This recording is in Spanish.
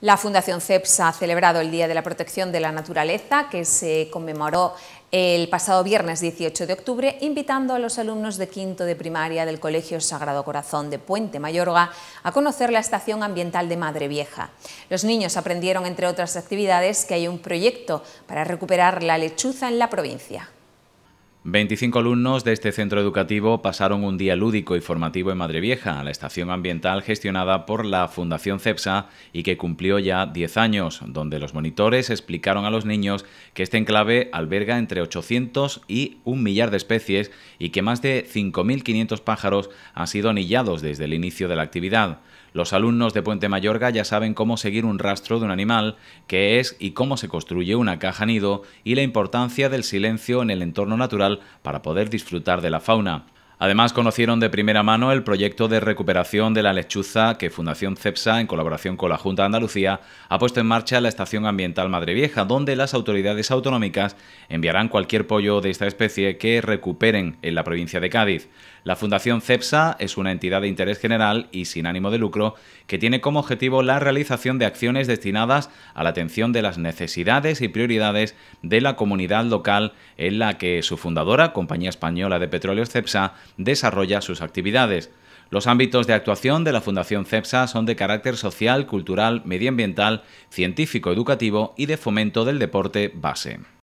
La Fundación CEPSA ha celebrado el Día de la Protección de la Naturaleza, que se conmemoró el pasado viernes 18 de octubre, invitando a los alumnos de quinto de primaria del Colegio Sagrado Corazón de Puente Mayorga a conocer la Estación Ambiental de Madre Vieja. Los niños aprendieron, entre otras actividades, que hay un proyecto para recuperar la lechuza en la provincia. 25 alumnos de este centro educativo pasaron un día lúdico y formativo en Madre Madrevieja, la estación ambiental gestionada por la Fundación CEPSA y que cumplió ya 10 años, donde los monitores explicaron a los niños que este enclave alberga entre 800 y un millar de especies y que más de 5.500 pájaros han sido anillados desde el inicio de la actividad. Los alumnos de Puente Mayorga ya saben cómo seguir un rastro de un animal, qué es y cómo se construye una caja nido y la importancia del silencio en el entorno natural para poder disfrutar de la fauna. Además, conocieron de primera mano el proyecto de recuperación de la lechuza que Fundación CEPSA, en colaboración con la Junta de Andalucía, ha puesto en marcha la Estación Ambiental Madrevieja, donde las autoridades autonómicas enviarán cualquier pollo de esta especie que recuperen en la provincia de Cádiz. La Fundación CEPSA es una entidad de interés general y sin ánimo de lucro que tiene como objetivo la realización de acciones destinadas a la atención de las necesidades y prioridades de la comunidad local en la que su fundadora, Compañía Española de Petróleos CEPSA, desarrolla sus actividades. Los ámbitos de actuación de la Fundación CEPSA son de carácter social, cultural, medioambiental, científico-educativo y de fomento del deporte base.